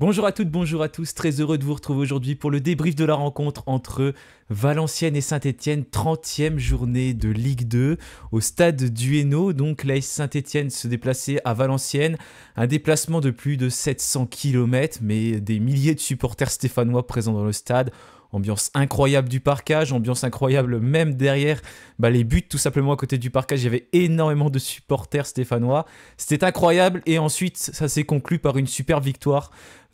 Bonjour à toutes, bonjour à tous, très heureux de vous retrouver aujourd'hui pour le débrief de la rencontre entre Valenciennes et Saint-Etienne, 30e journée de Ligue 2 au stade du Hainaut. Donc l'AS Saint-Etienne se déplaçait à Valenciennes, un déplacement de plus de 700 km, mais des milliers de supporters stéphanois présents dans le stade. Ambiance incroyable du parcage, ambiance incroyable même derrière bah, les buts, tout simplement à côté du parcage. Il y avait énormément de supporters stéphanois. C'était incroyable et ensuite ça s'est conclu par une super victoire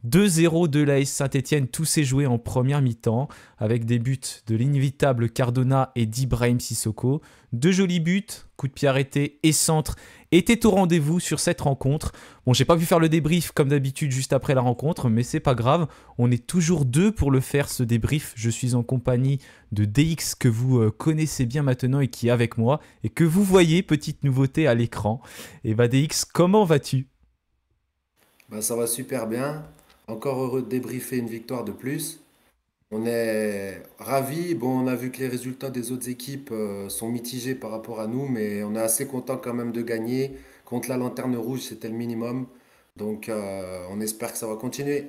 2-0 de l'AS Saint-Etienne, tout s'est joué en première mi-temps, avec des buts de l'inévitable Cardona et d'Ibrahim Sissoko. Deux jolis buts, coup de pied arrêté et centre, étaient au rendez-vous sur cette rencontre. Bon, j'ai pas pu faire le débrief comme d'habitude juste après la rencontre, mais c'est pas grave, on est toujours deux pour le faire ce débrief. Je suis en compagnie de DX que vous euh, connaissez bien maintenant et qui est avec moi, et que vous voyez, petite nouveauté à l'écran. Et eh bah ben, DX, comment vas-tu bah, ça va super bien. Encore heureux de débriefer une victoire de plus. On est ravis. Bon, on a vu que les résultats des autres équipes euh, sont mitigés par rapport à nous, mais on est assez content quand même de gagner. Contre la Lanterne Rouge, c'était le minimum. Donc, euh, on espère que ça va continuer.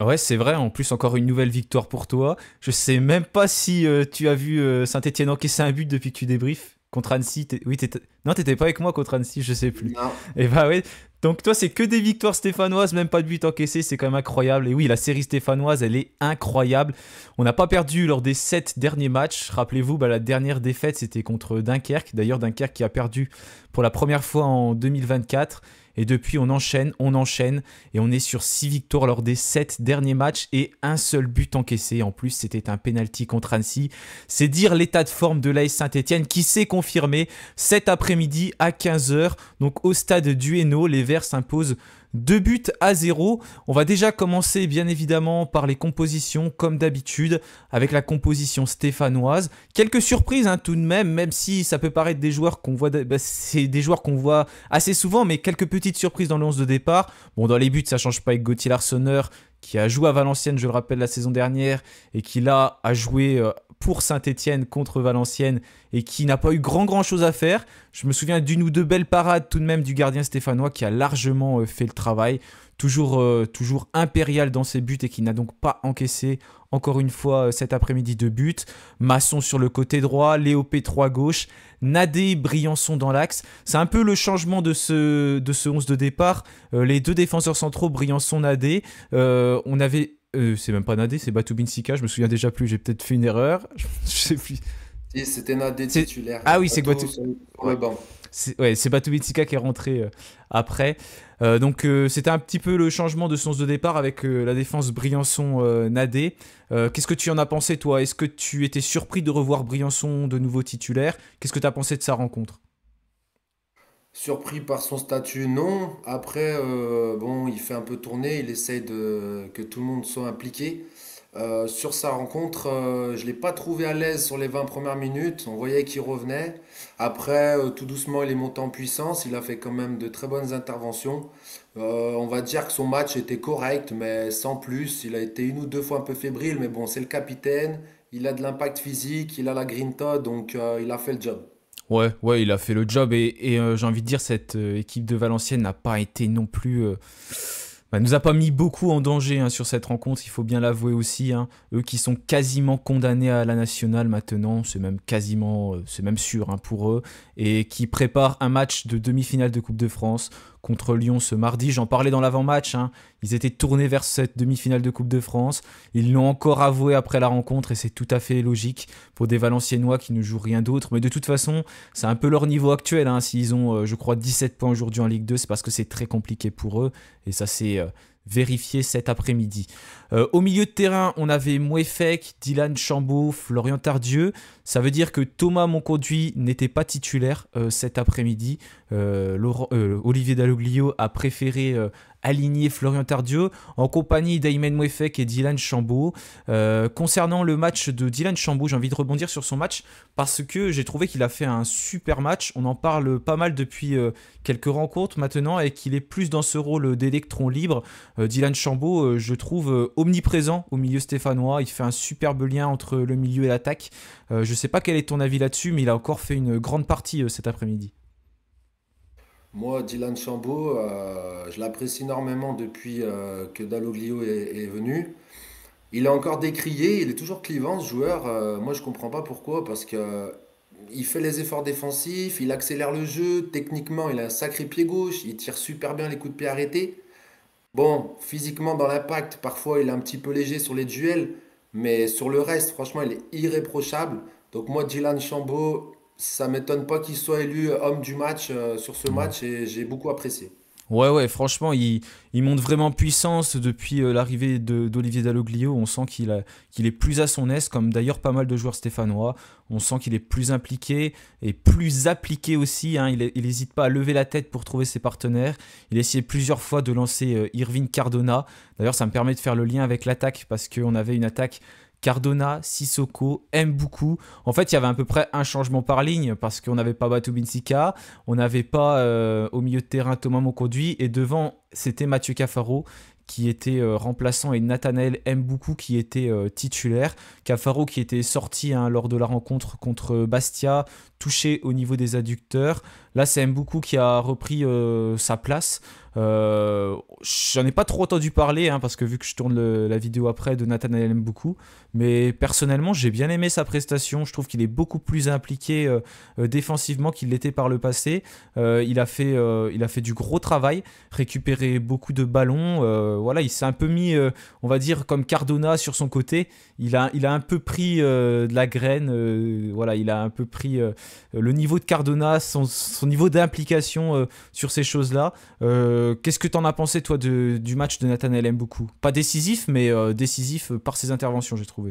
Ouais, c'est vrai. En plus, encore une nouvelle victoire pour toi. Je sais même pas si euh, tu as vu Saint-Etienne encaisser un but depuis que tu débriefes. Contre Annecy, oui, non, t'étais pas avec moi contre Annecy, je sais plus. Et eh bah ben oui, donc toi, c'est que des victoires stéphanoises, même pas de but encaissé, c'est quand même incroyable. Et oui, la série stéphanoise, elle est incroyable. On n'a pas perdu lors des sept derniers matchs. Rappelez-vous, bah, la dernière défaite, c'était contre Dunkerque. D'ailleurs, Dunkerque qui a perdu pour la première fois en 2024. Et depuis, on enchaîne, on enchaîne, et on est sur 6 victoires lors des 7 derniers matchs et un seul but encaissé. En plus, c'était un penalty contre Annecy. C'est dire l'état de forme de l'AS Saint-Etienne qui s'est confirmé cet après-midi à 15h. Donc au stade du Hainaut, les Verts s'imposent deux buts à zéro. On va déjà commencer bien évidemment par les compositions comme d'habitude avec la composition stéphanoise. Quelques surprises hein, tout de même, même si ça peut paraître des joueurs qu'on voit, bah, des joueurs qu'on voit assez souvent, mais quelques petites surprises dans le 11 de départ. Bon, dans les buts, ça change pas avec Gauthier Larsonneur, qui a joué à Valenciennes, je le rappelle, la saison dernière, et qui là a joué euh, pour Saint-Etienne contre Valenciennes, et qui n'a pas eu grand grand chose à faire. Je me souviens d'une ou deux belles parades tout de même du gardien stéphanois qui a largement euh, fait le travail toujours, euh, toujours impérial dans ses buts et qui n'a donc pas encaissé encore une fois euh, cet après-midi de buts. Masson sur le côté droit, Léo P3 gauche, Nadé Briançon dans l'axe. C'est un peu le changement de ce, de ce 11 de départ. Euh, les deux défenseurs centraux, Briançon, Nadé, on avait... c'est même pas Nadé, c'est Batoubin je me souviens déjà plus, j'ai peut-être fait une erreur. je sais plus. c'était Nadé titulaire. Ah oui, c'est Batoubin. Ouais, qui est rentré après. Euh, donc euh, c'était un petit peu le changement de sens de départ avec euh, la défense Briançon-Nadé. Qu'est-ce que tu en as pensé toi Est-ce que tu étais surpris de revoir Briançon de nouveau titulaire Qu'est-ce que tu as pensé de sa rencontre Surpris par son statut, non. Après, bon, il fait un peu tourner, il essaye de, que tout le monde soit impliqué. sur sa rencontre, je ne l'ai pas trouvé à l'aise sur les 20 premières minutes. On voyait qu'il revenait. Après, euh, tout doucement, il est monté en puissance. Il a fait quand même de très bonnes interventions. Euh, on va dire que son match était correct, mais sans plus. Il a été une ou deux fois un peu fébrile, mais bon, c'est le capitaine. Il a de l'impact physique, il a la grinta, donc euh, il a fait le job. Ouais, ouais, il a fait le job. Et, j'ai envie de dire, cette équipe de Valenciennes n'a pas été non plus bah, nous a pas mis beaucoup en danger hein, sur cette rencontre, il faut bien l'avouer aussi. Hein. Eux qui sont quasiment condamnés à la nationale maintenant, c'est même quasiment, euh, c'est même sûr hein, pour eux, et qui préparent un match de demi-finale de Coupe de France contre Lyon ce mardi. J'en parlais dans l'avant-match. Hein. Ils étaient tournés vers cette demi-finale de Coupe de France. Ils l'ont encore avoué après la rencontre et c'est tout à fait logique pour des Valenciennois qui ne jouent rien d'autre. Mais de toute façon, c'est un peu leur niveau actuel. Hein. S'ils ont, euh, je crois, 17 points aujourd'hui en Ligue 2, c'est parce que c'est très compliqué pour eux. Et ça, c'est euh, vérifier cet après-midi. Euh, au milieu de terrain, on avait Mouefek, Dylan Chambaud, Florian Tardieu. Ça veut dire que Thomas Monconduit n'était pas titulaire euh, cet après-midi. Euh, Olivier Dalloglio a préféré aligné Florian Tardieu en compagnie d'Ayman Mouefek et Dylan Chambaud. Euh, concernant le match de Dylan Chambaud, j'ai envie de rebondir sur son match parce que j'ai trouvé qu'il a fait un super match. On en parle pas mal depuis euh, quelques rencontres maintenant et qu'il est plus dans ce rôle d'électron libre. Euh, Dylan Chambaud, je trouve omniprésent au milieu stéphanois. Il fait un superbe lien entre le milieu et l'attaque. je sais pas quel est ton avis là-dessus, mais il a encore fait une grande partie cet après-midi. Moi, Dylan Chambaud, euh, je l'apprécie énormément depuis euh, que Dalloglio est, venu. Il est encore décrié, il est toujours clivant ce joueur. Euh, moi, je ne comprends pas pourquoi, parce qu'il il fait les efforts défensifs, il accélère le jeu, techniquement, il a un sacré pied gauche, il tire super bien les coups de pied arrêtés. Bon, physiquement, dans l'impact, parfois, il est un petit peu léger sur les duels, mais sur le reste, franchement, il est irréprochable. Donc moi, Dylan Chambaud, ça m'étonne pas qu'il soit élu euh, homme du match euh, sur ce match et j'ai beaucoup apprécié. Ouais, ouais, franchement, il, monte vraiment puissance depuis euh, l'arrivée d'Olivier Dalloglio. On sent qu'il qu'il est plus à son aise, comme d'ailleurs pas mal de joueurs stéphanois. On sent qu'il est plus impliqué et plus appliqué aussi. Hein. Il n'hésite pas à lever la tête pour trouver ses partenaires. Il a essayé plusieurs fois de lancer Irvine Cardona. D'ailleurs, ça me permet de faire le lien avec l'attaque parce qu'on avait une attaque Cardona, Sissoko, Mbuku. En fait, il y avait à peu près un changement par ligne parce qu'on n'avait pas Batu Binsika, on n'avait pas euh, au milieu de terrain Thomas Monconduit et devant, c'était Mathieu Cafaro qui était euh, remplaçant et Nathanael Mboukou qui était euh, titulaire. Cafaro qui était sorti hein, lors de la rencontre contre Bastia, touché au niveau des adducteurs. Là, c'est Mboukou qui a repris sa place. J'en ai pas trop entendu parler, hein, parce que vu que je tourne la vidéo après de Nathanael Mboukou, mais personnellement, j'ai bien aimé sa prestation. Je trouve qu'il est beaucoup plus impliqué euh, euh, défensivement qu'il l'était par le passé. Euh, il, a fait, il a fait du gros travail, récupéré beaucoup de ballons. voilà, il s'est un peu mis, on va dire, comme Cardona sur son côté. Il a, il a un peu pris de la graine. voilà, il a un peu pris le niveau de Cardona, son, niveau d'implication sur ces choses-là. Qu'est-ce que t'en as pensé, toi, du match de Nathan LM beaucoup. Pas décisif, mais décisif par ses interventions, j'ai trouvé.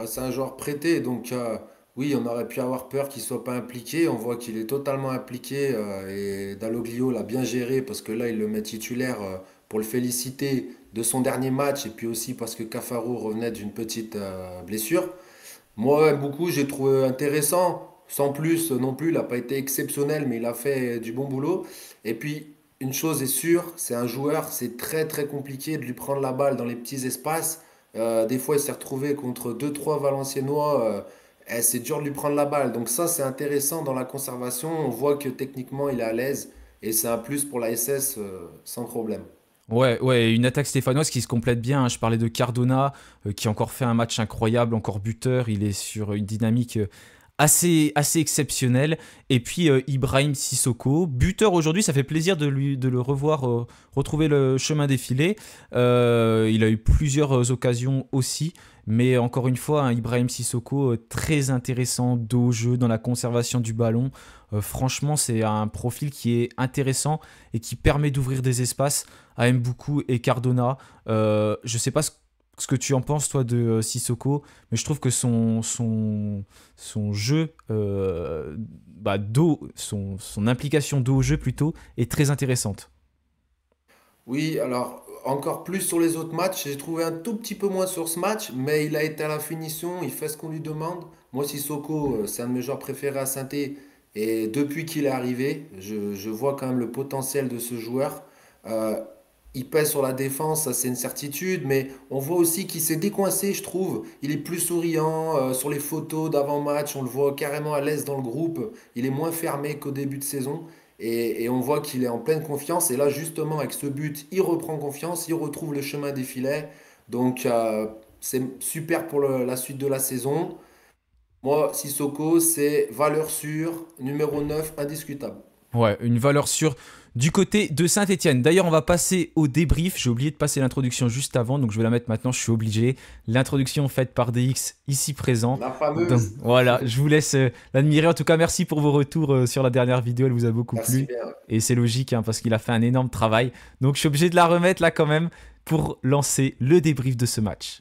Ah, c'est un joueur prêté, donc euh, oui, on aurait pu avoir peur qu'il ne soit pas impliqué. On voit qu'il est totalement impliqué euh, et Daloglio l'a bien géré parce que là, il le met titulaire euh, pour le féliciter de son dernier match et puis aussi parce que Cafaro revenait d'une petite blessure. Moi, beaucoup, j'ai trouvé intéressant. Sans plus non plus, il n'a pas été exceptionnel, mais il a fait du bon boulot. Et puis, une chose est sûre, c'est un joueur, c'est très très compliqué de lui prendre la balle dans les petits espaces. Euh, des fois, il s'est retrouvé contre 2-3 Valenciennois. Euh, c'est dur de lui prendre la balle. Donc ça, c'est intéressant dans la conservation. On voit que techniquement, il est à l'aise. Et c'est un plus pour la SS euh, sans problème. Ouais, ouais, une attaque stéphanoise qui se complète bien. Hein. Je parlais de Cardona, qui a encore fait un match incroyable, encore buteur. Il est sur une dynamique assez, assez exceptionnel. Et puis euh, Ibrahim Sissoko, buteur aujourd'hui, ça fait plaisir de, lui, de le revoir euh, retrouver le chemin défilé, euh, il a eu plusieurs occasions aussi. Mais encore une fois, hein, Ibrahim Sissoko, très intéressant dos jeu, dans la conservation du ballon. franchement, c'est un profil qui est intéressant et qui permet d'ouvrir des espaces à Mbuku et Cardona. je ne sais pas ce ce que tu en penses, toi, de euh, Sissoko. Mais je trouve que son, son, son jeu, euh, bah, son, implication d'eau au jeu plutôt, est très intéressante. Oui, alors encore plus sur les autres matchs. J'ai trouvé un tout petit peu moins sur ce match, mais il a été à la finition, il fait ce qu'on lui demande. Moi, Sissoko, euh, c'est un de mes joueurs préférés à saint Et depuis qu'il est arrivé, je, je, vois quand même le potentiel de ce joueur. Euh, il pèse sur la défense, ça c'est une certitude, mais on voit aussi qu'il s'est décoincé, je trouve. Il est plus souriant euh, sur les photos d'avant-match, on le voit carrément à l'aise dans le groupe, il est moins fermé qu'au début de saison, et, on voit qu'il est en pleine confiance, et là justement avec ce but, il reprend confiance, il retrouve le chemin des filets, donc euh, c'est super pour la suite de la saison. Moi, Sissoko, c'est valeur sûre, numéro 9, indiscutable. Ouais, une valeur sûre du côté de Saint-Etienne. D'ailleurs, on va passer au débrief. J'ai oublié de passer l'introduction juste avant, donc je vais la mettre maintenant. Je suis obligé. L'introduction faite par DX ici présent. La fameuse. voilà, je vous laisse euh, l'admirer. En tout cas, merci pour vos retours euh, sur la dernière vidéo. Elle vous a beaucoup plu. Et c'est logique hein, parce qu'il a fait un énorme travail. Donc je suis obligé de la remettre là quand même pour lancer le débrief de ce match.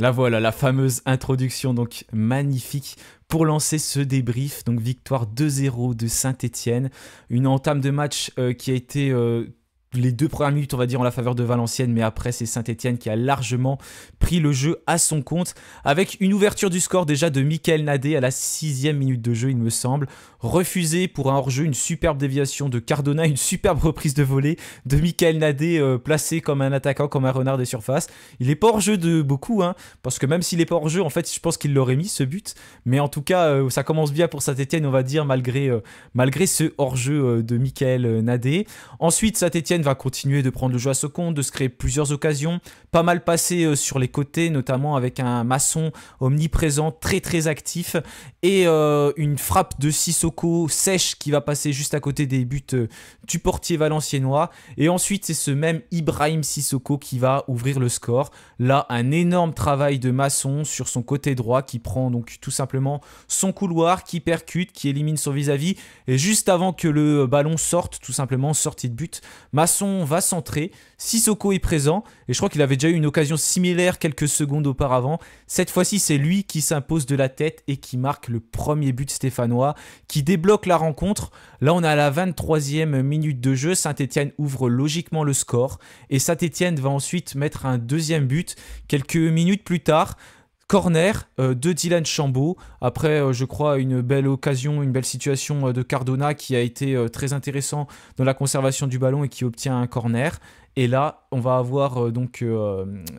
La voilà, la fameuse introduction donc magnifique pour lancer ce débrief. Donc victoire 2-0 de Saint-Etienne. Une entame de match euh, qui a été euh, les deux premières minutes, on va dire, en la faveur de Valenciennes, mais après, c'est Saint-Etienne qui a largement pris le jeu à son compte, avec une ouverture du score déjà de Michael Nadé à la sixième minute de jeu, il me semble. Refusé pour un hors-jeu, une superbe déviation de Cardona, une superbe reprise de volée de Michael Nadé, euh, placé comme un attaquant, comme un renard des surfaces. Il est pas hors-jeu de beaucoup, hein, parce que même s'il est pas hors-jeu, en fait, je pense qu'il l'aurait mis, ce but. Mais en tout cas, euh, ça commence bien pour Saint-Etienne, on va dire, malgré, euh, malgré ce hors-jeu de Michael Nadé. Ensuite, Saint-Etienne va continuer de prendre le jeu à second compte, de se créer plusieurs occasions, pas mal passé euh, sur les côtés, notamment avec un maçon omniprésent, très très actif, et euh, une frappe de Sissoko sèche qui va passer juste à côté des buts euh, du portier valenciennois. Et ensuite, c'est ce même Ibrahim Sissoko qui va ouvrir le score. Là, un énorme travail de maçon sur son côté droit qui prend donc tout simplement son couloir, qui percute, qui élimine son vis-à-vis. Et juste avant que le ballon sorte, tout simplement sortie de but, va centrer. Sissoko est présent. Et je crois qu'il avait déjà eu une occasion similaire quelques secondes auparavant. Cette fois-ci, c'est lui qui s'impose de la tête et qui marque le premier but stéphanois, qui débloque la rencontre. Là, on a à la 23e minute de jeu. Saint-Etienne ouvre logiquement le score. Et Saint-Etienne va ensuite mettre un deuxième but quelques minutes plus tard. Corner euh, de Dylan Chambaud. Après, euh, je crois, une belle occasion, une belle situation euh, de Cardona qui a été très intéressant dans la conservation du ballon et qui obtient un corner. Et là, on va avoir donc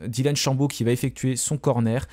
Dylan Chambaud qui va effectuer son corner.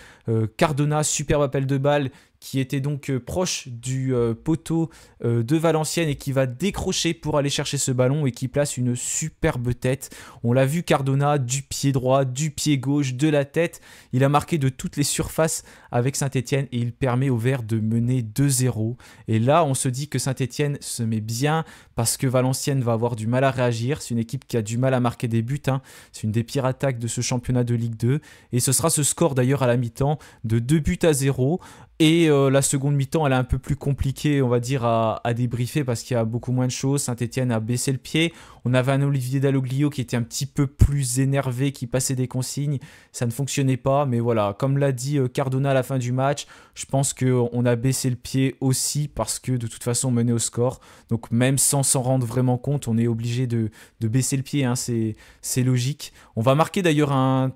Cardona, superbe appel de balle qui était donc euh, proche du euh, poteau euh, de Valenciennes et qui va décrocher pour aller chercher ce ballon et qui place une superbe tête. On l'a vu Cardona du pied droit, du pied gauche, de la tête. Il a marqué de toutes les surfaces avec saint étienne et il permet au Vert de mener 2-0. Et là, on se dit que saint étienne se met bien parce que Valenciennes va avoir du mal à réagir. C'est une équipe qui a du mal à marquer des buts. Hein. C'est une des pires attaques de ce championnat de Ligue 2. Et ce sera ce score d'ailleurs à la mi-temps de 2 buts à 0. Et euh, la seconde mi-temps, elle est un peu plus compliquée, on va dire, à, débriefer parce qu'il y a beaucoup moins de choses. Saint-Etienne a baissé le pied. On avait un Olivier Dalloglio qui était un petit peu plus énervé, qui passait des consignes. Ça ne fonctionnait pas. Mais voilà, comme l'a dit euh, Cardona à la fin du match, je pense qu'on a baissé le pied aussi parce que de toute façon, on menait au score. Donc même sans s'en rendre vraiment compte, on est obligé de, baisser le pied. Hein. C'est logique. On va marquer d'ailleurs un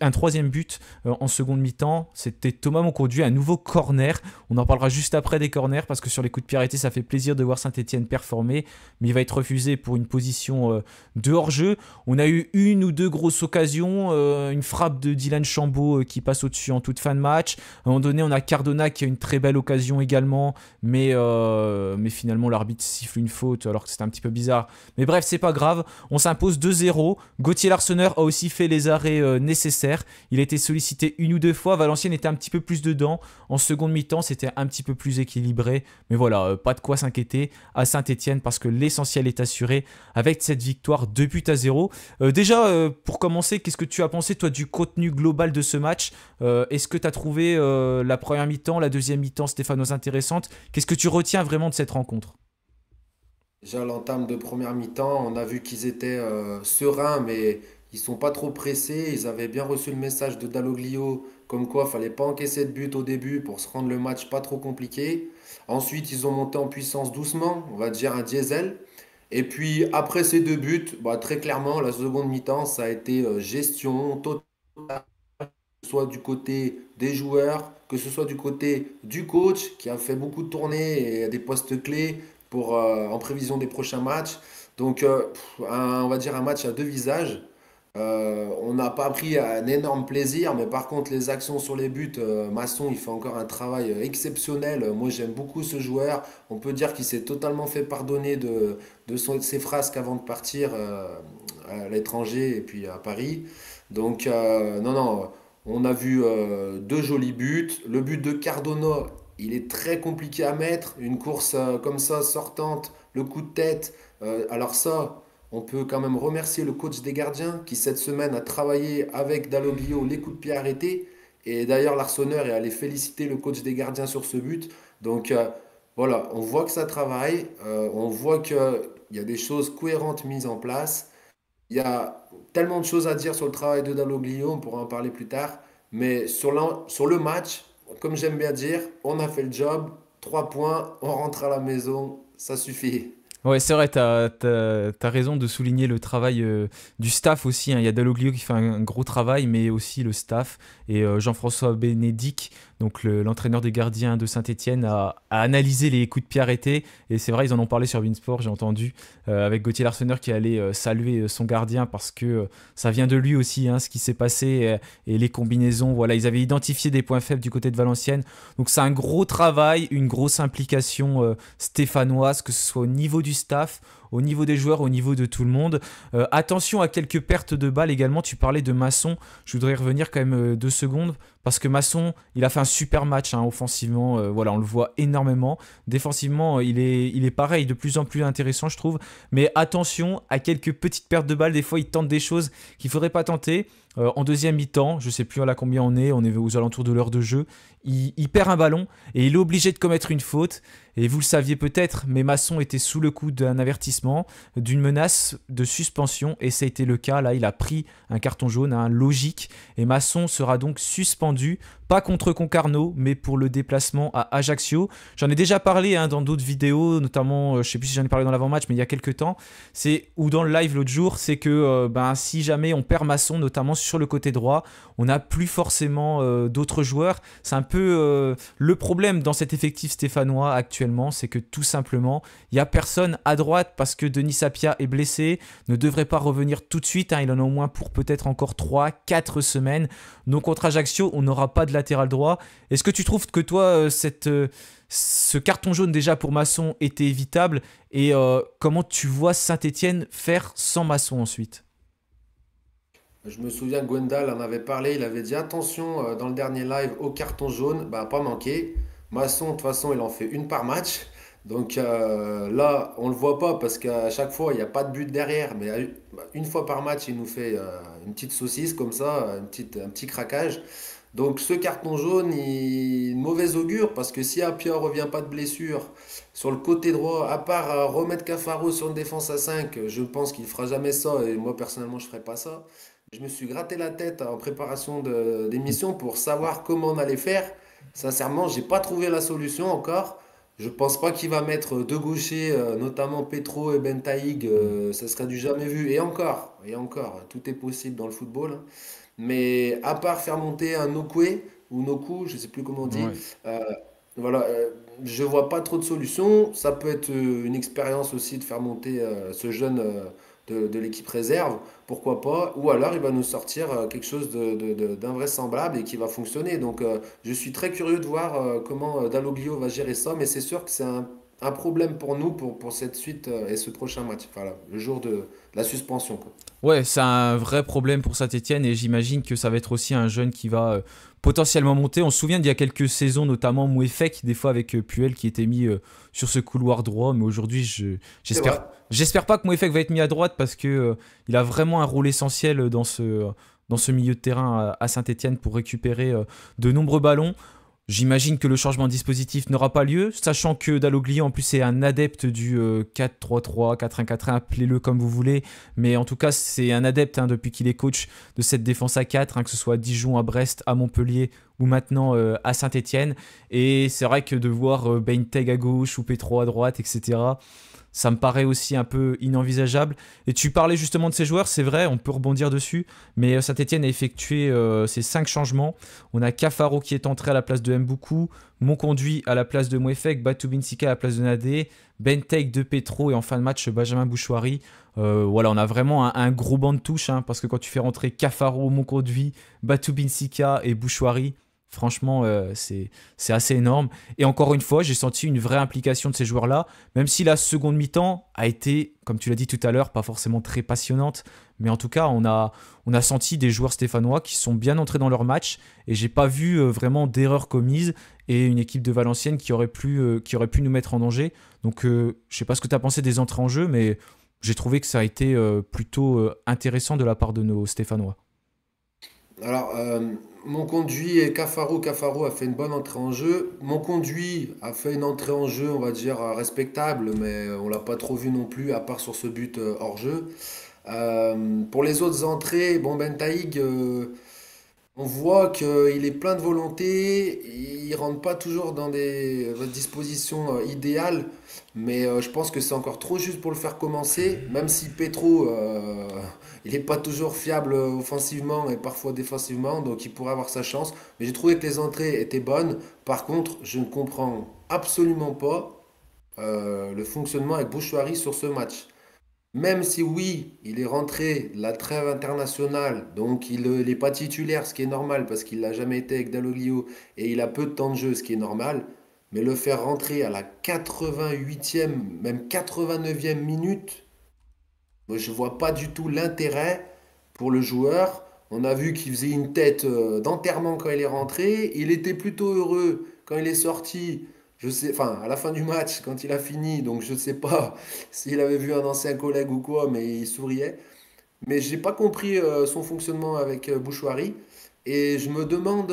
un troisième but euh, en seconde mi-temps. C'était Thomas conduit un nouveau corner. On en parlera juste après des corners parce que sur les coups de pied ça fait plaisir de voir Saint-Etienne performer. Mais il va être refusé pour une position euh, de hors-jeu. On a eu une ou deux grosses occasions. Euh, une frappe de Dylan Chambaud qui passe au-dessus en toute fin de match. À un moment donné, on a Cardona qui a une très belle occasion également. Mais, mais finalement, l'arbitre siffle une faute alors que c'était un petit peu bizarre. Mais bref, c'est pas grave. On s'impose 2-0. Gauthier Larseneur a aussi fait les arrêts nécessaires il a été sollicité une ou deux fois. Valenciennes était un petit peu plus dedans. En seconde mi-temps, c'était un petit peu plus équilibré. Mais voilà, euh, pas de quoi s'inquiéter à Saint-Etienne parce que l'essentiel est assuré avec cette victoire de but à zéro. Euh, déjà, euh, pour commencer, qu'est-ce que tu as pensé, toi, du contenu global de ce match Est-ce que tu as trouvé la première mi-temps, la deuxième mi-temps, Stéphanos, intéressante Qu'est-ce que tu retiens vraiment de cette rencontre Déjà, l'entame de première mi-temps, on a vu qu'ils étaient sereins, mais ils sont pas trop pressés. Ils avaient bien reçu le message de Dalloglio comme quoi il fallait pas encaisser de but au début pour se rendre le match pas trop compliqué. Ensuite, ils ont monté en puissance doucement, on va dire un diesel. Et puis après ces deux buts, bah, très clairement, la seconde mi-temps, ça a été euh, gestion totale, que ce soit du côté des joueurs, que ce soit du côté du coach qui a fait beaucoup de tournées et des postes clés pour, euh, en prévision des prochains matchs. Donc, euh, on va dire un match à deux visages. Euh, on n'a pas pris un énorme plaisir, mais par contre, les actions sur les buts, euh, Masson, il fait encore un travail euh, exceptionnel. Moi, j'aime beaucoup ce joueur. On peut dire qu'il s'est totalement fait pardonner de, de, ses frasques avant de partir à l'étranger et puis à Paris. Donc, non, non, on a vu deux jolis buts. Le but de Cardona, il est très compliqué à mettre. Une course comme ça, sortante, le coup de tête. alors, ça. On peut quand même remercier le coach des gardiens qui, cette semaine, a travaillé avec Dalloglio les coups de pied arrêtés. Et d'ailleurs, l'arsonneur est allé féliciter le coach des gardiens sur ce but. Donc euh, voilà, on voit que ça travaille, euh, on voit qu'il y a des choses cohérentes mises en place. Il y a tellement de choses à dire sur le travail de Dalloglio, on pourra en parler plus tard. Mais sur, sur le match, comme j'aime bien dire, on a fait le job, trois points, on rentre à la maison, ça suffit. Ouais, c'est vrai, t'as as, raison de souligner le travail euh, du staff aussi. Hein. Il y a Daloglio qui fait un, gros travail, mais aussi le staff. Et euh, Jean-François Bénédic donc l'entraîneur des gardiens de Saint-Etienne, a, analysé les coups de pied arrêtés. Et c'est vrai, ils en ont parlé sur Winsport, j'ai entendu, euh, avec Gauthier Larsonneur qui allait euh, saluer euh, son gardien parce que ça vient de lui aussi, hein, ce qui s'est passé et, et, les combinaisons. Voilà, ils avaient identifié des points faibles du côté de Valenciennes. Donc c'est un gros travail, une grosse implication stéphanoise, que ce soit au niveau du staff au niveau des joueurs, au niveau de tout le monde. Euh, attention à quelques pertes de balles également. Tu parlais de Masson. Je voudrais revenir quand même euh, deux secondes parce que Masson, il a fait un super match hein, offensivement. Euh, voilà, on le voit énormément. Défensivement, il est, il est pareil, de plus en plus intéressant, je trouve. Mais attention à quelques petites pertes de balles. Des fois, il tente des choses qu'il ne faudrait pas tenter. Euh, en deuxième mi-temps, je ne sais plus à combien on est, on est aux alentours de l'heure de jeu. Il, perd un ballon et il est obligé de commettre une faute. Et vous le saviez peut-être, mais Masson était sous le coup d'un avertissement, d'une menace de suspension. Et ça a été le cas. Là, il a pris un carton jaune, un hein, logique. Et Masson sera donc suspendu, pas contre Concarneau, mais pour le déplacement à Ajaccio. J'en ai déjà parlé hein, dans d'autres vidéos, notamment, je euh, je sais plus si j'en ai parlé dans l'avant-match, mais il y a quelques temps. C'est ou dans le live l'autre jour, c'est que euh, ben, si jamais on perd Masson, notamment sur le côté droit. On n'a plus forcément euh, d'autres joueurs. C'est un peu euh, le problème dans cet effectif stéphanois actuellement, c'est que tout simplement, il n'y a personne à droite parce que Denis Sapia est blessé, ne devrait pas revenir tout de suite. Hein. il en a au moins pour peut-être encore 3-4 semaines. Donc contre Ajaccio, on n'aura pas de latéral droit. Est-ce que tu trouves que toi, euh, ce carton jaune déjà pour Masson était évitable et comment tu vois Saint-Etienne faire sans Masson ensuite je me souviens, Gwendal en avait parlé, il avait dit attention euh, dans le dernier live au carton jaune, bah pas manqué. Masson, de toute façon, il en fait une par match. Donc euh, là, on ne le voit pas parce qu'à chaque fois, il n'y a pas de but derrière. Mais bah, une fois par match, il nous fait euh, une petite saucisse comme ça, un petit craquage. Donc ce carton jaune, il mauvais augure parce que si Apia revient pas de blessure sur le côté droit, à part remettre Cafaro sur une défense à 5, je pense qu'il fera jamais ça et moi personnellement je ferai pas ça. Je me suis gratté la tête en préparation d'émission pour savoir comment on allait faire. Sincèrement, je n'ai pas trouvé la solution encore. Je ne pense pas qu'il va mettre deux gauchers, euh, notamment Petro et Bentaïg. ça euh, serait du jamais vu. Et encore, et encore, tout est possible dans le football. Mais à part faire monter un Okwe ou Noku, je ne sais plus comment on dit, Je euh, ne voilà, je vois pas trop de solutions. Ça peut être une expérience aussi de faire monter ce jeune de, l'équipe réserve, pourquoi pas, ou alors il va nous sortir euh, quelque chose d'invraisemblable et qui va fonctionner. Donc euh, je suis très curieux de voir euh, comment Dalloglio va gérer ça, mais c'est sûr que c'est un un problème pour nous pour, pour cette suite euh, et ce prochain match, le jour de, la suspension. Quoi. Ouais, c'est un vrai problème pour Saint-Etienne et j'imagine que ça va être aussi un jeune qui va euh, potentiellement monter. On se souvient d'il y a quelques saisons, notamment Mouefek, des fois avec euh, Puel qui était mis sur ce couloir droit, mais aujourd'hui j'espère j'espère pas que Mouefek va être mis à droite parce que il a vraiment un rôle essentiel dans ce, dans ce milieu de terrain à, à Saint-Etienne pour récupérer de nombreux ballons. J'imagine que le changement de dispositif n'aura pas lieu, sachant que Dalloglio en plus est un adepte du 4-3-3, euh, 4-1-4-1, appelez-le comme vous voulez, mais en tout cas c'est un adepte hein, depuis qu'il est coach de cette défense à 4, hein, que ce soit à Dijon, à Brest, à Montpellier ou maintenant euh, à Saint-Etienne. Et c'est vrai que de voir euh, Bainteg à gauche ou Petro à droite, etc., ça me paraît aussi un peu inenvisageable. Et tu parlais justement de ces joueurs, c'est vrai, on peut rebondir dessus, mais euh, Saint-Etienne a effectué euh, ces cinq changements. On a Cafaro qui est entré à la place de Mboukou, Monconduit à la place de Mouefek, Binsika à la place de Nadé, Bentek de Petro et en fin de match Benjamin Bouchouari. Euh, voilà, on a vraiment un, gros banc de touche, hein, parce que quand tu fais rentrer Cafaro, Monconduit, Binsika et Bouchouari, Franchement, euh, c'est assez énorme. Et encore une fois, j'ai senti une vraie implication de ces joueurs-là, même si la seconde mi-temps a été, comme tu l'as dit tout à l'heure, pas forcément très passionnante. Mais en tout cas, on a, on a senti des joueurs stéphanois qui sont bien entrés dans leur match. Et j'ai pas vu euh, vraiment d'erreurs commises et une équipe de Valenciennes qui aurait pu, euh, qui aurait pu nous mettre en danger. Donc, je sais pas ce que tu as pensé des entrées en jeu, mais j'ai trouvé que ça a été plutôt intéressant de la part de nos stéphanois. Alors mon conduit et Cafaro, Cafaro a fait une bonne entrée en jeu. Mon conduit a fait une entrée en jeu, on va dire, respectable, mais on l'a pas trop vu non plus, à part sur ce but euh, hors jeu. Euh, pour les autres entrées, bon Ben Taïg, euh, on voit qu'il est plein de volonté, il rentre pas toujours dans des dispositions idéales, mais je pense que c'est encore trop juste pour le faire commencer, même si Petro il n'est pas toujours fiable offensivement et parfois défensivement, donc il pourrait avoir sa chance. Mais j'ai trouvé que les entrées étaient bonnes. Par contre, je ne comprends absolument pas euh, le fonctionnement avec Bouchouari sur ce match. Même si oui, il est rentré la trêve internationale, donc il n'est euh, pas titulaire, ce qui est normal, parce qu'il n'a jamais été avec Daloglio, et il a peu de temps de jeu, ce qui est normal, mais le faire rentrer à la 88e, même 89e minute, je ne vois pas du tout l'intérêt pour le joueur. On a vu qu'il faisait une tête euh, d'enterrement quand il est rentré. Il était plutôt heureux quand il est sorti. Je sais, enfin, à la fin du match, quand il a fini, donc je ne sais pas s'il avait vu un ancien collègue ou quoi, mais il souriait. Mais je n'ai pas compris euh, son fonctionnement avec euh, Bouchouari. Et je me demande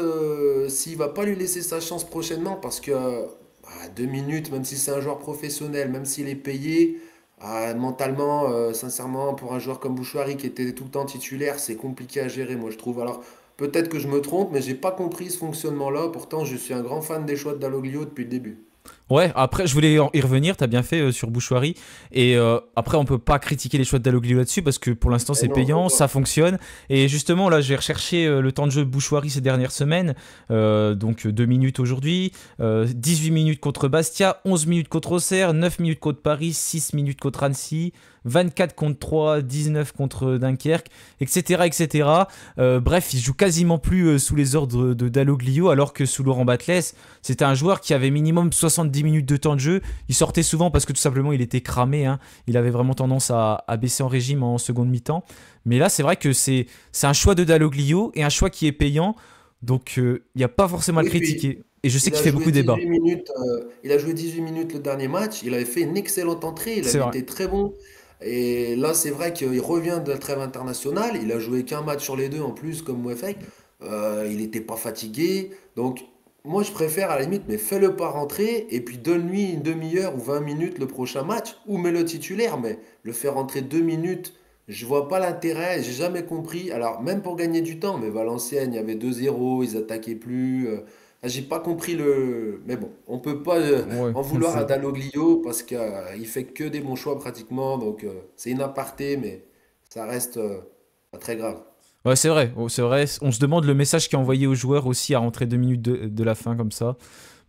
s'il s'il va pas lui laisser sa chance prochainement parce que à bah, deux minutes, même si c'est un joueur professionnel, même s'il est payé, ah, mentalement, euh, sincèrement, pour un joueur comme Bouchouari qui était tout le temps titulaire, c'est compliqué à gérer, moi je trouve. Alors peut-être que je me trompe, mais j'ai pas compris ce fonctionnement-là. Pourtant, je suis un grand fan des choix de depuis le début. Ouais, après, je voulais y revenir, t'as bien fait euh, sur Bouchoirie. Et euh, après, on peut pas critiquer les choix de Daloglio là-dessus parce que pour l'instant, eh c'est payant, ça fonctionne. Et justement, là, j'ai recherché euh, le temps de jeu Bouchoirie ces dernières semaines. donc, 2 minutes aujourd'hui, 18 minutes contre Bastia, 11 minutes contre Auxerre, 9 minutes contre Paris, 6 minutes contre Annecy, 24 contre 3, 19 contre Dunkerque, etc. etc. bref, il joue quasiment plus sous les ordres de Daloglio alors que sous Laurent Batles, c'était un joueur qui avait minimum 70 10 minutes de temps de jeu. Il sortait souvent parce que tout simplement il était cramé. Hein. Il avait vraiment tendance à, baisser en régime en seconde mi-temps. Mais là, c'est vrai que c'est un choix de Dalloglio et un choix qui est payant. Donc euh, il n'y a pas forcément à critiquer. Et je sais qu'il fait beaucoup de débats. Euh, il a joué 18 minutes le dernier match. Il avait fait une excellente entrée. Il avait été très bon. Et là, c'est vrai qu'il revient de la trêve internationale. Il a joué qu'un match sur les deux en plus, comme Mouefek. Euh, il n'était pas fatigué. Donc, moi, je préfère à la limite, mais fais-le pas rentrer et puis donne-lui une demi-heure ou 20 minutes le prochain match ou mets-le titulaire, mais le faire rentrer deux minutes, je vois pas l'intérêt, j'ai jamais compris. Alors, même pour gagner du temps, mais Valenciennes, il y avait 2-0, ils attaquaient plus. Euh, j'ai pas compris le. Mais bon, on peut pas euh, en vouloir à Daloglio parce qu'il fait que des bons choix pratiquement, donc euh, c'est une aparté, mais ça reste pas très grave. Ouais, oh, c'est vrai, On se demande le message qui est envoyé aux joueurs aussi à rentrer deux minutes de, de la fin comme ça.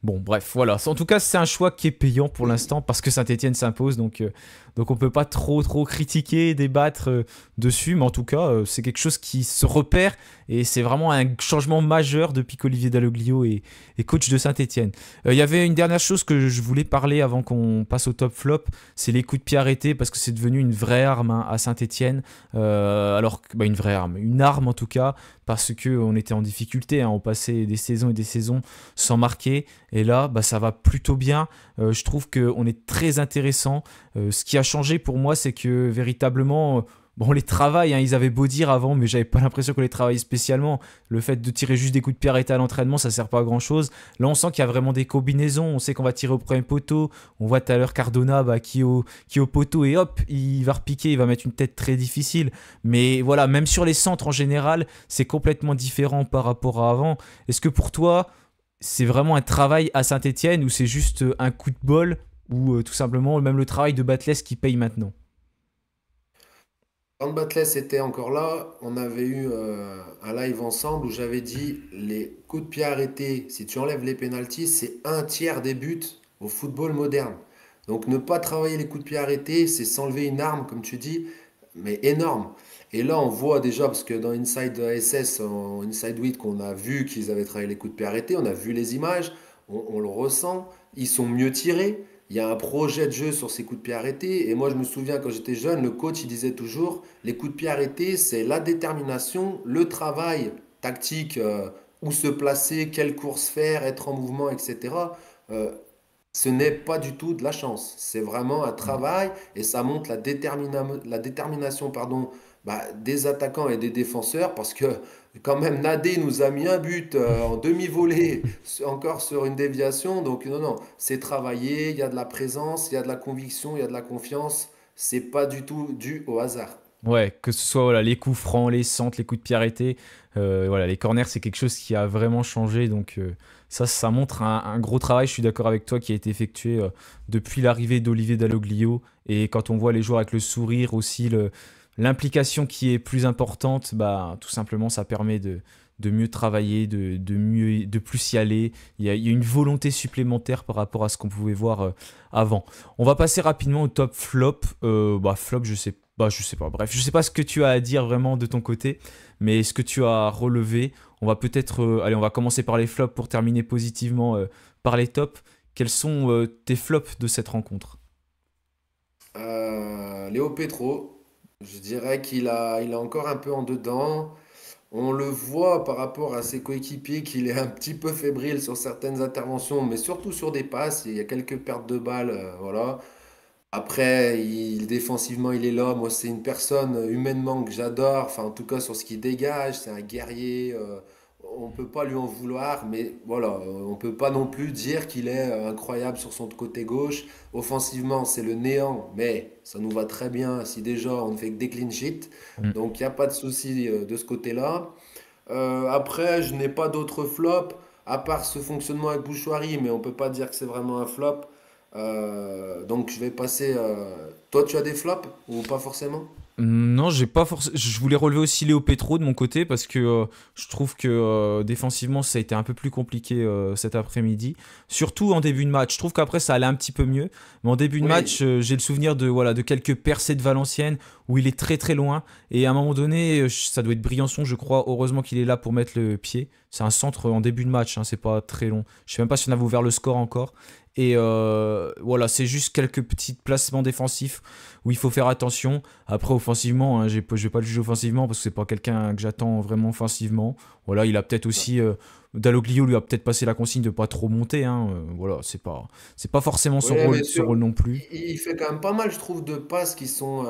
Bon, bref, voilà. En tout cas, c'est un choix qui est payant pour l'instant parce que Saint-Etienne s'impose, donc, on euh, donc on peut pas trop, trop critiquer, débattre euh, dessus, mais en tout cas, euh, c'est quelque chose qui se repère et c'est vraiment un changement majeur depuis qu'Olivier Dalloglio est, coach de Saint-Etienne. Il y avait une dernière chose que je voulais parler avant qu'on passe au top flop, c'est les coups de pied arrêtés parce que c'est devenu une vraie arme hein, à Saint-Etienne, alors bah, une vraie arme, une arme en tout cas, parce qu'on était en difficulté, hein. on passait des saisons et des saisons sans marquer, et là, bah, ça va plutôt bien. Euh, je trouve qu'on est très intéressant. Euh, ce qui a changé pour moi, c'est que véritablement, Bon, on les travaille, hein, ils avaient beau dire avant, mais j'avais pas l'impression qu'on les travaillait spécialement. Le fait de tirer juste des coups de pierre à l'entraînement, ça sert pas à grand chose. Là, on sent qu'il y a vraiment des combinaisons. On sait qu'on va tirer au premier poteau. On voit tout à l'heure Cardona bah, qui, est au, poteau et hop, il va repiquer, il va mettre une tête très difficile. Mais voilà, même sur les centres en général, c'est complètement différent par rapport à avant. Est-ce que pour toi, c'est vraiment un travail à Saint-Etienne ou c'est juste euh, un coup de bol ou euh, tout simplement même le travail de Batles qui paye maintenant quand Batless était encore là, on avait eu euh, un live ensemble où j'avais dit les coups de pied arrêtés, si tu enlèves les pénalties, c'est un tiers des buts au football moderne. Donc ne pas travailler les coups de pied arrêtés, c'est s'enlever une arme, comme tu dis, mais énorme. Et là, on voit déjà, parce que dans Inside ASS, Inside 8, qu'on a vu qu'ils avaient travaillé les coups de pied arrêtés, on a vu les images, on le ressent, ils sont mieux tirés il y a un projet de jeu sur ces coups de pied arrêtés. Et moi, je me souviens quand j'étais jeune, le coach il disait toujours les coups de pied arrêtés, c'est la détermination, le travail tactique, euh, où se placer, quelle course faire, être en mouvement, etc. Euh, ce n'est pas du tout de la chance. C'est vraiment un travail et ça montre la, la détermination pardon, bah, des attaquants et des défenseurs parce que quand même, Nadé nous a mis un but euh, en demi-volée, encore sur une déviation. Donc, non, non, c'est travaillé, il y a de la présence, il y a de la conviction, il y a de la confiance. C'est pas du tout dû au hasard. Ouais, que ce soit les coups francs, les centres, les coups de pied arrêtés, euh, voilà, les corners, c'est quelque chose qui a vraiment changé. Donc, euh, ça, ça montre un, un, gros travail, je suis d'accord avec toi, qui a été effectué depuis l'arrivée d'Olivier Dalloglio. Et quand on voit les joueurs avec le sourire aussi, le l'implication qui est plus importante, bah, tout simplement, ça permet de, mieux travailler, de, mieux, de plus y aller. Il y, a, une volonté supplémentaire par rapport à ce qu'on pouvait voir euh, avant. On va passer rapidement au top flop. Euh, bah, flop, je sais, bah, je sais pas. Bref, je sais pas ce que tu as à dire vraiment de ton côté, mais ce que tu as relevé. On va peut-être. Euh, allez, on va commencer par les flops pour terminer positivement par les tops. Quels sont tes flops de cette rencontre Léo Petro, je dirais qu'il a, encore un peu en dedans. On le voit par rapport à ses coéquipiers qu'il est un petit peu fébrile sur certaines interventions, mais surtout sur des passes. Il y a quelques pertes de balles, euh, voilà. Après, défensivement, il est l'homme. C'est une personne euh, humainement que j'adore. Enfin, en tout cas, sur ce qu'il dégage, c'est un guerrier. Euh, on ne peut pas lui en vouloir, mais voilà, on peut pas non plus dire qu'il est incroyable sur son côté gauche. Offensivement, c'est le néant, mais ça nous va très bien si déjà on ne fait que des clean sheets. Mm. Donc il n'y a pas de souci euh, de ce côté-là. Euh, après, je n'ai pas d'autres flops, à part ce fonctionnement avec Bouchoirie, mais on peut pas dire que c'est vraiment un flop. Euh, donc je vais passer. Toi, tu as des flops ou pas forcément non, j'ai pas forcément. Je voulais relever aussi Léo Petro de mon côté parce que euh, je trouve que euh, défensivement ça a été un peu plus compliqué euh, cet après-midi, surtout en début de match. Je trouve qu'après ça allait un petit peu mieux, mais en début de match j'ai le souvenir de voilà de quelques percées de Valenciennes où il est très très loin et à un moment donné ça doit être Briançon je crois. Heureusement qu'il est là pour mettre le pied. C'est un centre en début de match, hein, c'est pas très long. Je sais même pas si on a ouvert le score encore et euh, voilà, c'est juste quelques petits placements défensifs où il faut faire attention. Après, offensivement, hein, je ne vais pas le juger offensivement parce que c'est pas quelqu'un que j'attends vraiment offensivement. Voilà, il a peut-être aussi. Euh, Daloglio lui a peut-être passé la consigne de pas trop monter. Hein, euh, voilà, c'est pas, c'est pas forcément son, rôle, non plus. Il, fait quand même pas mal, je trouve, de passes qui sont.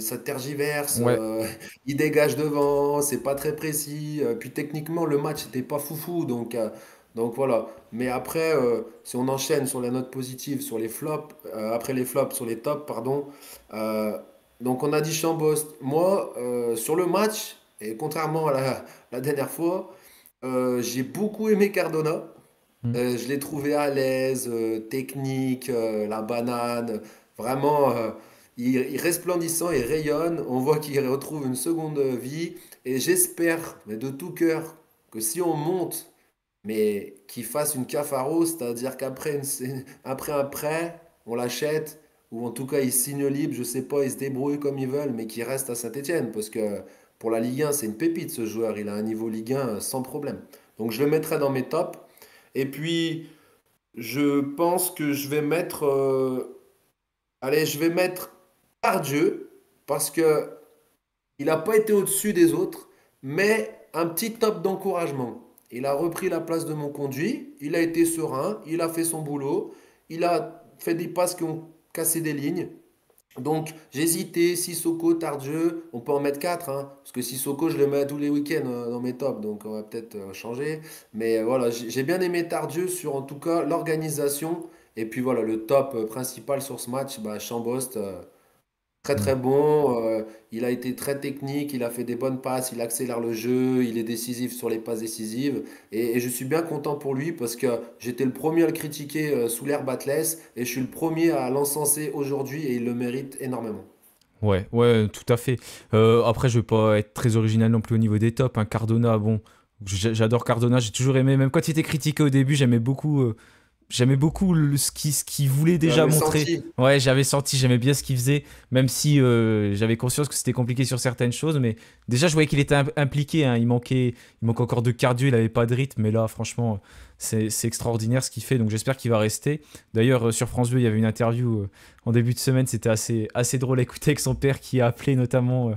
ça tergiverse, il dégage devant, c'est pas très précis. puis techniquement, le match n'était pas foufou. Donc donc voilà. Mais après, euh, si on enchaîne sur les notes positives sur les flops, euh, après les flops, sur les tops, pardon. Euh, donc on a dit Chambost. Moi, sur le match, et contrairement à la, dernière fois, j'ai beaucoup aimé Cardona. Hmm. je l'ai trouvé à l'aise, technique, la banane, vraiment il, il resplendissant, il rayonne. On voit qu'il retrouve une seconde vie. Et j'espère, mais de tout cœur, que si on monte mais qu'il fasse une cafaro, c'est-à-dire qu'après après un prêt, on l'achète, ou en tout cas il signe libre, je sais pas, il se débrouille comme il veut mais qu'il reste à Saint-Etienne, parce que pour la Ligue 1, c'est une pépite ce joueur, il a un niveau Ligue 1 euh, sans problème. Donc je le mettrai dans mes tops. Et puis, je pense que je vais mettre... Euh, allez, je vais mettre Pardieu, parce que il n'a pas été au-dessus des autres, mais un petit top d'encouragement. Il a repris la place de mon conduit, il a été serein, il a fait son boulot, il a fait des passes qui ont cassé des lignes. Donc j'hésitais, Sissoko, Tardieu, on peut en mettre 4, hein, parce que Sissoko je le mets tous les week-ends euh, dans mes tops, donc on va peut-être euh, changer. Mais euh, voilà, j'ai bien aimé Tardieu sur en tout cas l'organisation, et puis voilà, le top principal sur ce match, bah, Chambost. Très très mm. bon, euh, il a été très technique, il a fait des bonnes passes, il accélère le jeu, il est décisif sur les passes décisives. Et, je suis bien content pour lui parce que j'étais le premier à le critiquer euh, sous l'air Batless et je suis le premier à l'encenser aujourd'hui et il le mérite énormément. Ouais, ouais, tout à fait. Euh, après, je vais pas être très original non plus au niveau des tops. Hein. Cardona, bon, j'adore Cardona, j'ai toujours aimé, même quand il était critiqué au début, j'aimais beaucoup j'aimais beaucoup ce qu'il ce voulait déjà montrer. Ouais, j'avais senti, j'aimais bien ce qu'il faisait, même si euh, j'avais conscience que c'était compliqué sur certaines choses. Mais déjà, je voyais qu'il était impliqué. Hein. il manquait, il manque encore de cardio, il n'avait pas de rythme. Mais là, franchement, c'est extraordinaire ce qu'il fait. Donc j'espère qu'il va rester. D'ailleurs, euh, sur France 2, il y avait une interview euh, en début de semaine. C'était assez, assez drôle à écouter avec son père qui a appelé notamment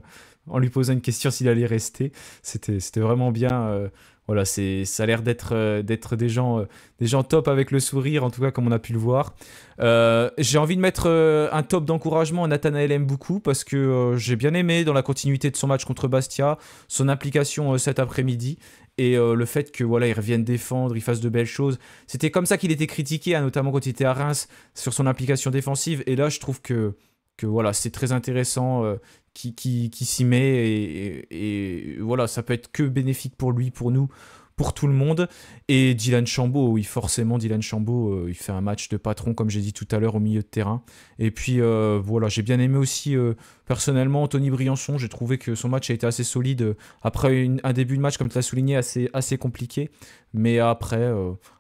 en lui posant une question s'il allait rester. C'était vraiment bien. Voilà, c'est ça a l'air d'être euh, d'être des gens euh, des gens top avec le sourire, en tout cas comme on a pu le voir. Euh, j'ai envie de mettre un top d'encouragement à Nathanael beaucoup parce que j'ai bien aimé dans la continuité de son match contre Bastia, son implication cet après-midi et le fait que voilà il revienne défendre, il fasse de belles choses. C'était comme ça qu'il était critiqué, hein, notamment quand il était à Reims sur son implication défensive. Et là, je trouve que que voilà, c'est très intéressant euh, qui, qui, qui s'y met et, et, voilà, ça peut être que bénéfique pour lui, pour nous pour tout le monde. Et Dylan Chambaud, oui, forcément, Dylan Chambaud, euh, il fait un match de patron, comme j'ai dit tout à l'heure, au milieu de terrain. Et puis, euh, voilà, j'ai bien aimé aussi, euh, personnellement, Anthony Briançon. J'ai trouvé que son match a été assez solide. Après un début de match, comme tu l'as souligné, assez, assez compliqué. Mais après,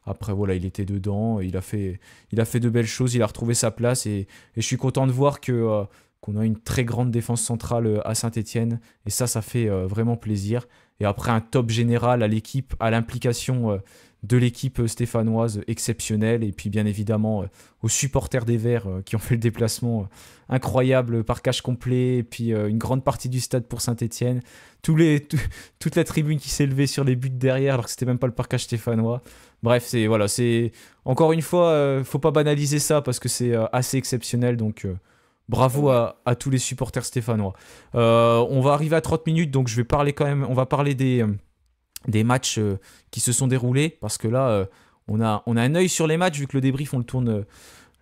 après, voilà, il était dedans. Il a, fait, il a fait de belles choses. Il a retrouvé sa place. Et, je suis content de voir que qu'on a une très grande défense centrale à Saint-Etienne. Et ça, ça fait vraiment plaisir et après un top général à l'équipe, à l'implication euh, de l'équipe euh, stéphanoise euh, exceptionnelle, et puis bien évidemment aux supporters des Verts qui ont fait le déplacement incroyable, parcage complet, et puis une grande partie du stade pour Saint-Etienne, toute la tribune qui s'est levée sur les buts derrière alors que c'était même pas le parcage stéphanois. Bref, c'est voilà, c'est encore une fois, faut pas banaliser ça parce que c'est assez exceptionnel, donc Bravo à, tous les supporters stéphanois. Euh, on va arriver à 30 minutes, donc je vais parler quand même. On va parler des, euh, des matchs euh, qui se sont déroulés, parce que là, on, a, on a un œil sur les matchs, vu que le débrief, on le tourne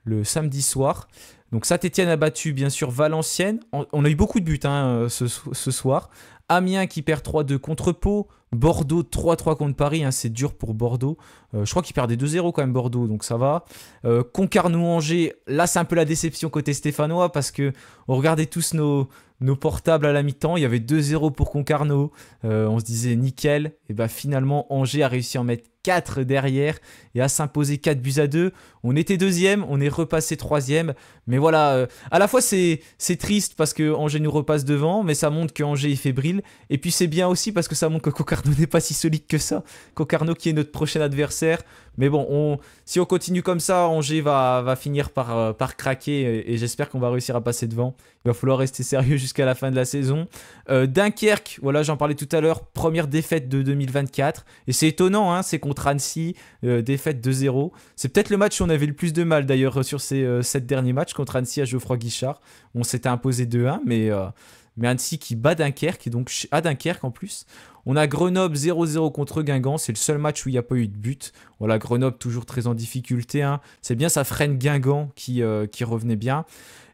le samedi soir. Donc Saint-Etienne a battu bien sûr Valenciennes. On a eu beaucoup de buts hein, euh, ce, soir. Amiens qui perd 3-2 contre Pau. Bordeaux 3-3 contre Paris. Hein, c'est dur pour Bordeaux. Euh, je crois qu'il perdait 2-0 quand même Bordeaux, donc ça va. Euh, Concarneau-Angers, là c'est un peu la déception côté stéphanois parce que on regardait tous nos, nos portables à la mi-temps. Il y avait 2-0 pour Concarneau. on se disait nickel. Et bien finalement Angers a réussi à en mettre 4 derrière et à s'imposer 4 buts à 2. On était deuxième, on est repassé troisième. Mais voilà, euh, à la fois c'est triste parce que Angers nous repasse devant, mais ça montre que Angers est fébrile. Et puis c'est bien aussi parce que ça montre que Cocarno n'est pas si solide que ça. Cocarno qui est notre prochain adversaire. Mais bon, si on continue comme ça, Angers va, va finir par, euh, par craquer et, j'espère qu'on va réussir à passer devant. Il va falloir rester sérieux jusqu'à la fin de la saison. Euh, Dunkerque, voilà, j'en parlais tout à l'heure, première défaite de 2024. Et c'est étonnant, hein, c'est qu'on contre Annecy, euh, défaite 2-0. C'est peut-être le match où on avait le plus de mal d'ailleurs sur ces 7 euh, derniers matchs contre Annecy à Geoffroy Guichard. On s'était imposé 2-1, mais, euh, mais Annecy qui bat Dunkerque, donc à Dunkerque en plus. On a Grenoble 0-0 contre Guingamp, c'est le seul match où il n'y a pas eu de but. Voilà, Grenoble toujours très en difficulté. Hein. C'est bien, ça freine Guingamp qui, qui revenait bien.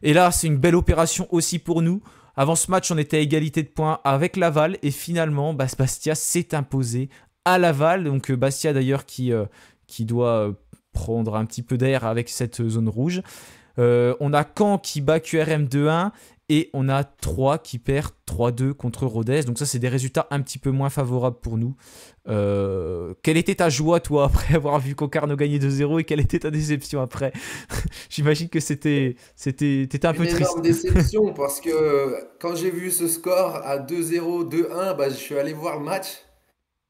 Et là, c'est une belle opération aussi pour nous. Avant ce match, on était à égalité de points avec Laval et finalement, bah, Bastia s'est imposé à Laval. Donc euh, Bastia d'ailleurs qui, euh, qui doit euh, prendre un petit peu d'air avec cette zone rouge. on a Caen qui bat QRM 2-1 et on a 3 qui perd 3-2 contre Rodez. Donc ça, c'est des résultats un petit peu moins favorables pour nous. quelle était ta joie, toi, après avoir vu Concarneau gagner 2-0 et quelle était ta déception après J'imagine que c'était, c'était, un peu triste. Une énorme déception parce que quand j'ai vu ce score à 2-0, 2-1, bah, je suis allé voir le match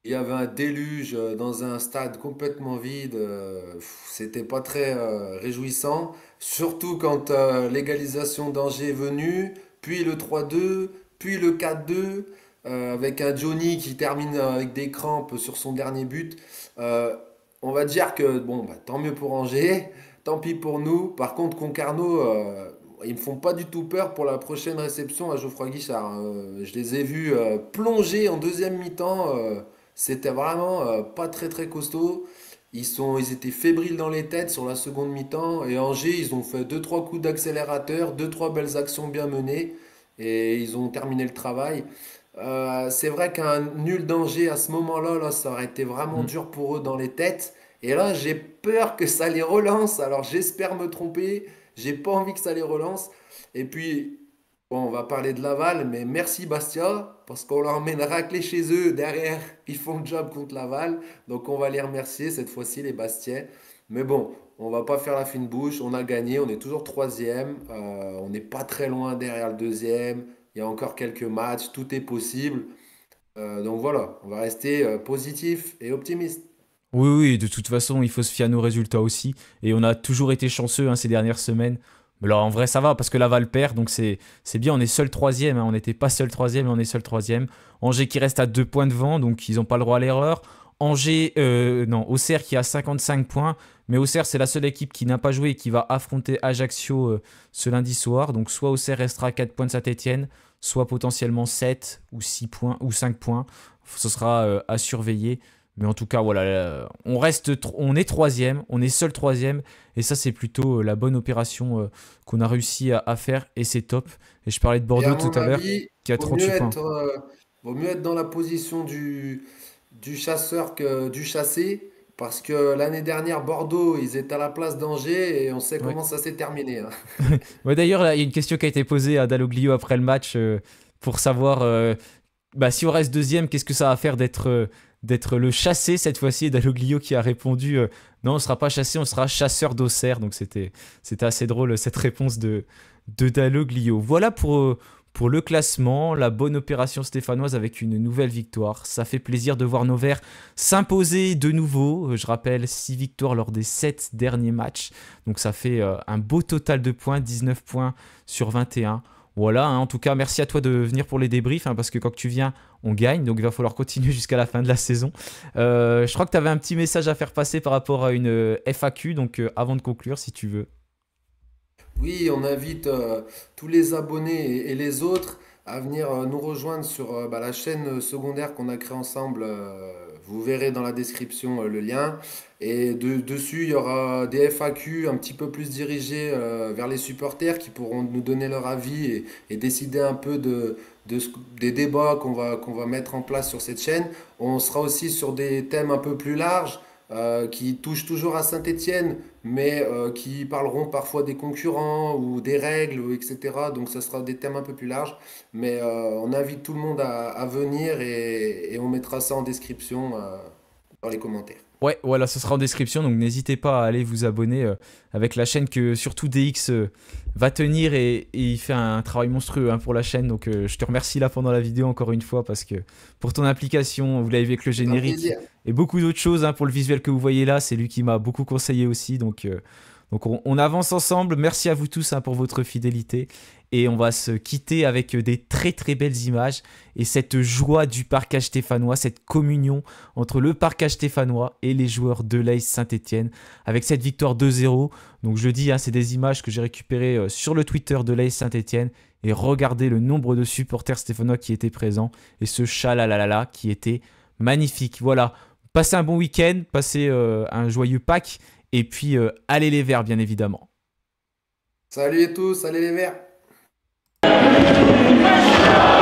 il y avait un déluge euh, dans un stade complètement vide. Euh, c'était pas très euh, réjouissant. Surtout quand l'égalisation d'Angers est venue, puis le 3-2, puis le 4-2. avec un Johnny qui termine avec des crampes sur son dernier but. on va dire que bon, bah, tant mieux pour Angers, tant pis pour nous. Par contre, Concarneau, ils me font pas du tout peur pour la prochaine réception à Geoffroy Guichard. Hein. je les ai vus plonger en deuxième mi-temps. C'était vraiment euh, pas très très costaud. Ils, sont, ils étaient fébriles dans les têtes sur la seconde mi-temps. Et Angers, ils ont fait 2-3 coups d'accélérateur, 2-3 belles actions bien menées. Et ils ont terminé le travail. Euh, c'est vrai qu'un nul danger à ce moment-là, là, ça aurait été vraiment mm. dur pour eux dans les têtes. Et là, j'ai peur que ça les relance. Alors j'espère me tromper. J'ai pas envie que ça les relance. Et puis, on va parler de Laval, mais merci Bastia, parce qu'on leur mène racler chez eux. Derrière, ils font le job contre Laval. Donc on va les remercier cette fois-ci, les Bastiais. Mais bon, on va pas faire la fine bouche. On a gagné, on est toujours troisième. Euh, on n'est pas très loin derrière le deuxième. Il y a encore quelques matchs, tout est possible. Euh, donc voilà, on va rester euh, positif et optimiste. Oui, oui, de toute façon, il faut se fier à nos résultats aussi. Et on a toujours été chanceux hein, ces dernières semaines. Mais là, en vrai, ça va parce que Laval perd, donc c'est bien. On est seul troisième. Hein. On n'était pas seul troisième, mais on est seul troisième. Angers qui reste à deux points devant, donc ils n'ont pas le droit à l'erreur. Angers, euh, non, Auxerre qui a 55 points. Mais Auxerre, c'est la seule équipe qui n'a pas joué et qui va affronter Ajaccio euh, ce lundi soir. Donc soit Auxerre restera à 4 points de Saint-Etienne, soit potentiellement 7 ou 6 points ou 5 points. Ce sera euh, à surveiller. Mais en tout cas, voilà, euh, on reste, on est troisième, on est seul troisième, et ça c'est plutôt euh, la bonne opération euh, qu'on a réussi à, faire, et c'est top. Et je parlais de Bordeaux tout à l'heure, qui a 38 vaut mieux être dans la position du, chasseur que du chassé, parce que l'année dernière, Bordeaux, ils étaient à la place d'Angers et on sait comment ça s'est terminé. D'ailleurs, il y a une question qui a été posée à Daloglio après le match pour savoir bah, si on reste deuxième, qu'est-ce que ça va faire d'être d'être le chassé cette fois-ci, et qui a répondu euh, non, on ne sera pas chassé, on sera chasseur d'Auxerre. Donc c'était assez drôle euh, cette réponse de, de Dalloglio. Voilà pour, euh, pour le classement, la bonne opération stéphanoise avec une nouvelle victoire. Ça fait plaisir de voir nos verts s'imposer de nouveau. Je rappelle 6 victoires lors des 7 derniers matchs. Donc ça fait un beau total de points, 19 points sur 21. Voilà, hein. en tout cas, merci à toi de venir pour les débriefs, hein, parce que quand tu viens, on gagne. Donc il va falloir continuer jusqu'à la fin de la saison. Euh, je crois que tu avais un petit message à faire passer par rapport à une euh, FAQ. Donc euh, avant de conclure, si tu veux. Oui, on invite tous les abonnés et, les autres à venir nous rejoindre sur bah, la chaîne secondaire qu'on a créée ensemble vous verrez dans la description euh, le lien. Et dessus, il y aura des FAQ un petit peu plus dirigés euh, vers les supporters qui pourront nous donner leur avis et, décider un peu des débats qu'on va mettre en place sur cette chaîne. On sera aussi sur des thèmes un peu plus larges. Euh, qui touchent toujours à Saint-Étienne, mais euh, qui parleront parfois des concurrents ou des règles, etc. Donc ça sera des thèmes un peu plus larges. Mais euh, on invite tout le monde à, venir et, on mettra ça en description dans les commentaires. Ouais, voilà, ce sera en description, donc n'hésitez pas à aller vous abonner avec la chaîne que surtout DX va tenir et, il fait un travail monstrueux hein, pour la chaîne. Donc euh, je te remercie là pendant la vidéo encore une fois parce que pour ton application, vous l'avez vu avec le générique et beaucoup d'autres choses hein, pour le visuel que vous voyez là. C'est lui qui m'a beaucoup conseillé aussi. Donc, euh, on, avance ensemble. Merci à vous tous hein, pour votre fidélité et on va se quitter avec des très très belles images et cette joie du parcage stéphanois, cette communion entre le parcage stéphanois et les joueurs de l'AIS Saint-Etienne avec cette victoire 2-0. Donc je le dis, hein, c'est des images que j'ai récupérées euh, sur le Twitter de l'AIS Saint-Etienne et regardez le nombre de supporters stéphanois qui étaient présents et ce là là qui était magnifique. Voilà, passez un bon week-end, passez euh, un joyeux Pâques et puis euh, allez les verts bien évidemment. Salut à tous, allez les verts Krishna.